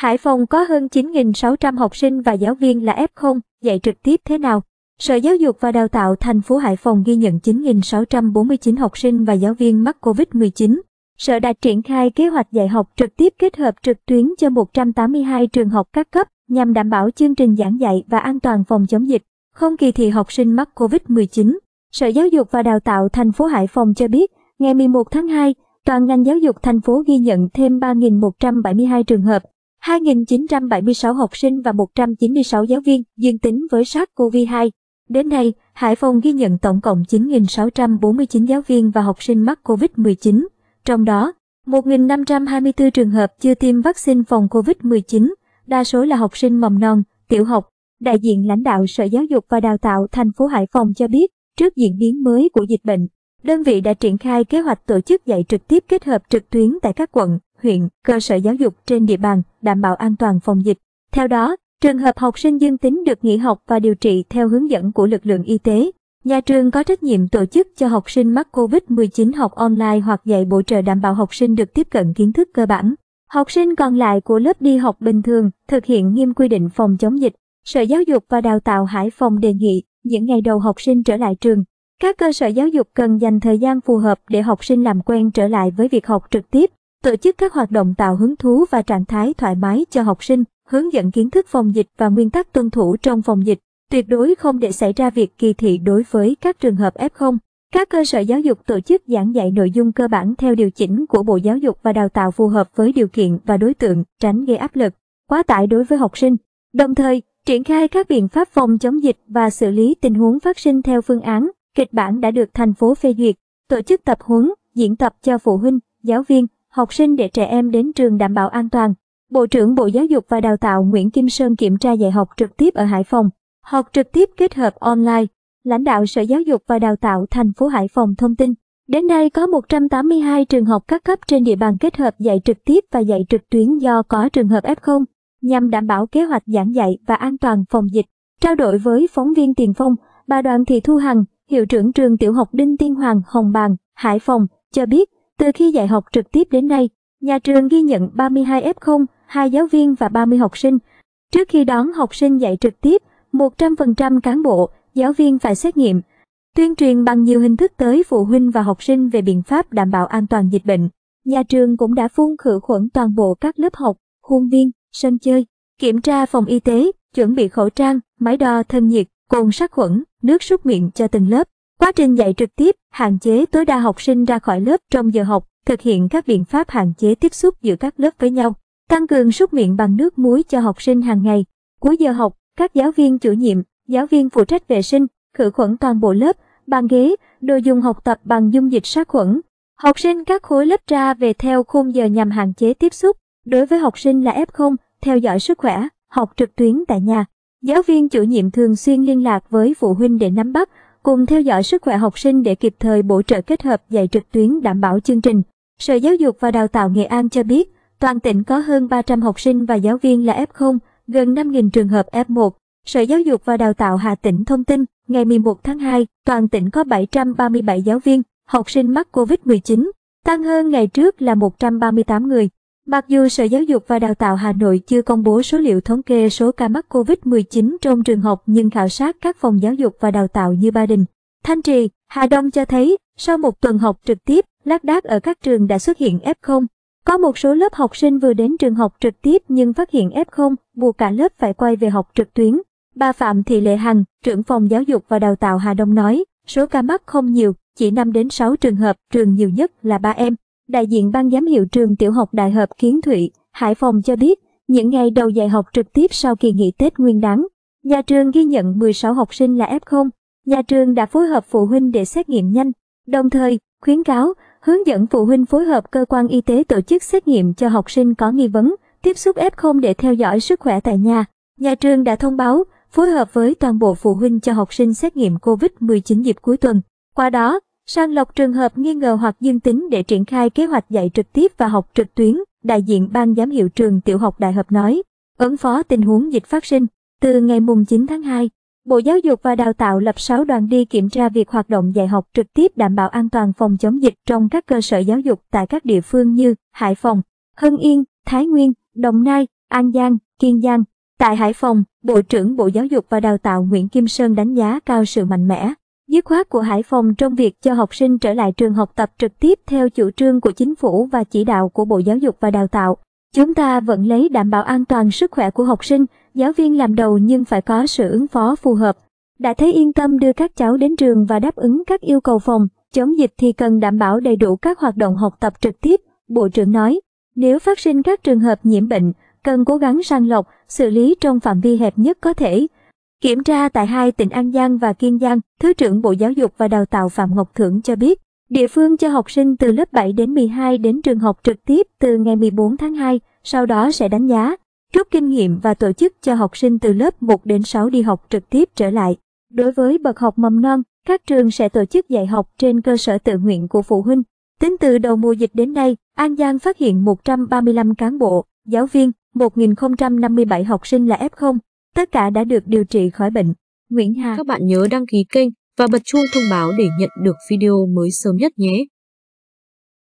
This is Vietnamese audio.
Hải Phòng có hơn 9.600 học sinh và giáo viên là F0, dạy trực tiếp thế nào? Sở Giáo dục và Đào tạo thành phố Hải Phòng ghi nhận 9.649 học sinh và giáo viên mắc COVID-19. Sở đã triển khai kế hoạch dạy học trực tiếp kết hợp trực tuyến cho 182 trường học các cấp nhằm đảm bảo chương trình giảng dạy và an toàn phòng chống dịch, không kỳ thị học sinh mắc COVID-19. Sở Giáo dục và Đào tạo thành phố Hải Phòng cho biết, ngày 11 tháng 2, toàn ngành giáo dục thành phố ghi nhận thêm 3.172 trường hợp 2.976 học sinh và 196 giáo viên dương tính với SARS-CoV-2. Đến nay, Hải Phòng ghi nhận tổng cộng 9.649 giáo viên và học sinh mắc COVID-19, trong đó 1.524 trường hợp chưa tiêm vaccine phòng COVID-19, đa số là học sinh mầm non, tiểu học. Đại diện lãnh đạo Sở Giáo dục và Đào tạo thành phố Hải Phòng cho biết, trước diễn biến mới của dịch bệnh, đơn vị đã triển khai kế hoạch tổ chức dạy trực tiếp kết hợp trực tuyến tại các quận, huyện, cơ sở giáo dục trên địa bàn đảm bảo an toàn phòng dịch. Theo đó, trường hợp học sinh dương tính được nghỉ học và điều trị theo hướng dẫn của lực lượng y tế. Nhà trường có trách nhiệm tổ chức cho học sinh mắc COVID-19 học online hoặc dạy bổ trợ đảm bảo học sinh được tiếp cận kiến thức cơ bản. Học sinh còn lại của lớp đi học bình thường thực hiện nghiêm quy định phòng chống dịch. Sở Giáo dục và Đào tạo Hải Phòng đề nghị những ngày đầu học sinh trở lại trường, các cơ sở giáo dục cần dành thời gian phù hợp để học sinh làm quen trở lại với việc học trực tiếp tổ chức các hoạt động tạo hứng thú và trạng thái thoải mái cho học sinh, hướng dẫn kiến thức phòng dịch và nguyên tắc tuân thủ trong phòng dịch, tuyệt đối không để xảy ra việc kỳ thị đối với các trường hợp F0. Các cơ sở giáo dục tổ chức giảng dạy nội dung cơ bản theo điều chỉnh của Bộ Giáo dục và Đào tạo phù hợp với điều kiện và đối tượng, tránh gây áp lực, quá tải đối với học sinh. Đồng thời, triển khai các biện pháp phòng chống dịch và xử lý tình huống phát sinh theo phương án, kịch bản đã được thành phố phê duyệt, tổ chức tập huấn, diễn tập cho phụ huynh, giáo viên, học sinh để trẻ em đến trường đảm bảo an toàn. Bộ trưởng Bộ Giáo dục và Đào tạo Nguyễn Kim Sơn kiểm tra dạy học trực tiếp ở Hải Phòng, học trực tiếp kết hợp online. Lãnh đạo Sở Giáo dục và Đào tạo thành phố Hải Phòng thông tin, đến nay có 182 trường học các cấp trên địa bàn kết hợp dạy trực tiếp và dạy trực tuyến do có trường hợp F0, nhằm đảm bảo kế hoạch giảng dạy và an toàn phòng dịch. Trao đổi với phóng viên Tiền Phong, bà Đoàn Thị Thu Hằng, hiệu trưởng trường tiểu học Đinh Tiên Hoàng, Hồng Bàng, Hải Phòng, cho biết từ khi dạy học trực tiếp đến nay, nhà trường ghi nhận 32 F0, 2 giáo viên và 30 học sinh. Trước khi đón học sinh dạy trực tiếp, 100% cán bộ, giáo viên phải xét nghiệm, tuyên truyền bằng nhiều hình thức tới phụ huynh và học sinh về biện pháp đảm bảo an toàn dịch bệnh. Nhà trường cũng đã phun khử khuẩn toàn bộ các lớp học, khuôn viên, sân chơi, kiểm tra phòng y tế, chuẩn bị khẩu trang, máy đo thân nhiệt, cồn sát khuẩn, nước súc miệng cho từng lớp. Quá trình dạy trực tiếp, hạn chế tối đa học sinh ra khỏi lớp trong giờ học, thực hiện các biện pháp hạn chế tiếp xúc giữa các lớp với nhau, tăng cường súc miệng bằng nước muối cho học sinh hàng ngày. Cuối giờ học, các giáo viên chủ nhiệm, giáo viên phụ trách vệ sinh, khử khuẩn toàn bộ lớp, bàn ghế, đồ dùng học tập bằng dung dịch sát khuẩn. Học sinh các khối lớp ra về theo khung giờ nhằm hạn chế tiếp xúc. Đối với học sinh là F0, theo dõi sức khỏe, học trực tuyến tại nhà. Giáo viên chủ nhiệm thường xuyên liên lạc với phụ huynh để nắm bắt cùng theo dõi sức khỏe học sinh để kịp thời bổ trợ kết hợp dạy trực tuyến đảm bảo chương trình. Sở Giáo dục và Đào tạo Nghệ An cho biết, toàn tỉnh có hơn 300 học sinh và giáo viên là F0, gần 5.000 trường hợp F1. Sở Giáo dục và Đào tạo Hà Tĩnh thông tin, ngày 11 tháng 2, toàn tỉnh có 737 giáo viên, học sinh mắc COVID-19, tăng hơn ngày trước là 138 người. Mặc dù Sở Giáo dục và Đào tạo Hà Nội chưa công bố số liệu thống kê số ca mắc COVID-19 trong trường học nhưng khảo sát các phòng giáo dục và đào tạo như Ba Đình, Thanh Trì, Hà Đông cho thấy, sau một tuần học trực tiếp, lác đác ở các trường đã xuất hiện F0. Có một số lớp học sinh vừa đến trường học trực tiếp nhưng phát hiện F0, buộc cả lớp phải quay về học trực tuyến. Bà Phạm Thị Lệ Hằng, trưởng phòng giáo dục và đào tạo Hà Đông nói, số ca mắc không nhiều, chỉ 5 đến 6 trường hợp, trường nhiều nhất là 3 em đại diện ban giám hiệu trường tiểu học Đại hợp Kiến Thụy, Hải Phòng cho biết, những ngày đầu dạy học trực tiếp sau kỳ nghỉ Tết Nguyên đán, nhà trường ghi nhận 16 học sinh là F0. Nhà trường đã phối hợp phụ huynh để xét nghiệm nhanh, đồng thời khuyến cáo, hướng dẫn phụ huynh phối hợp cơ quan y tế tổ chức xét nghiệm cho học sinh có nghi vấn, tiếp xúc F0 để theo dõi sức khỏe tại nhà. Nhà trường đã thông báo phối hợp với toàn bộ phụ huynh cho học sinh xét nghiệm COVID-19 dịp cuối tuần. Qua đó, sàng lọc trường hợp nghi ngờ hoặc dương tính để triển khai kế hoạch dạy trực tiếp và học trực tuyến, đại diện ban giám hiệu trường tiểu học Đại hợp nói. Ứng phó tình huống dịch phát sinh, từ ngày mùng 9 tháng 2, Bộ Giáo dục và Đào tạo lập 6 đoàn đi kiểm tra việc hoạt động dạy học trực tiếp đảm bảo an toàn phòng chống dịch trong các cơ sở giáo dục tại các địa phương như Hải Phòng, Hưng Yên, Thái Nguyên, Đồng Nai, An Giang, Kiên Giang. Tại Hải Phòng, Bộ trưởng Bộ Giáo dục và Đào tạo Nguyễn Kim Sơn đánh giá cao sự mạnh mẽ, Dứt khoát của Hải Phòng trong việc cho học sinh trở lại trường học tập trực tiếp theo chủ trương của chính phủ và chỉ đạo của Bộ Giáo dục và Đào tạo. Chúng ta vẫn lấy đảm bảo an toàn sức khỏe của học sinh, giáo viên làm đầu nhưng phải có sự ứng phó phù hợp. Đã thấy yên tâm đưa các cháu đến trường và đáp ứng các yêu cầu phòng, chống dịch thì cần đảm bảo đầy đủ các hoạt động học tập trực tiếp, Bộ trưởng nói. Nếu phát sinh các trường hợp nhiễm bệnh, cần cố gắng sàng lọc, xử lý trong phạm vi hẹp nhất có thể, Kiểm tra tại hai tỉnh An Giang và Kiên Giang, Thứ trưởng Bộ Giáo dục và Đào tạo Phạm Ngọc Thưởng cho biết, địa phương cho học sinh từ lớp 7 đến 12 đến trường học trực tiếp từ ngày 14 tháng 2, sau đó sẽ đánh giá, rút kinh nghiệm và tổ chức cho học sinh từ lớp 1 đến 6 đi học trực tiếp trở lại. Đối với bậc học mầm non, các trường sẽ tổ chức dạy học trên cơ sở tự nguyện của phụ huynh. Tính từ đầu mùa dịch đến nay, An Giang phát hiện 135 cán bộ, giáo viên, 1.057 học sinh là F0, Tất cả đã được điều trị khỏi bệnh. Nguyễn Hà. Các bạn nhớ đăng ký kênh và bật chuông thông báo để nhận được video mới sớm nhất nhé.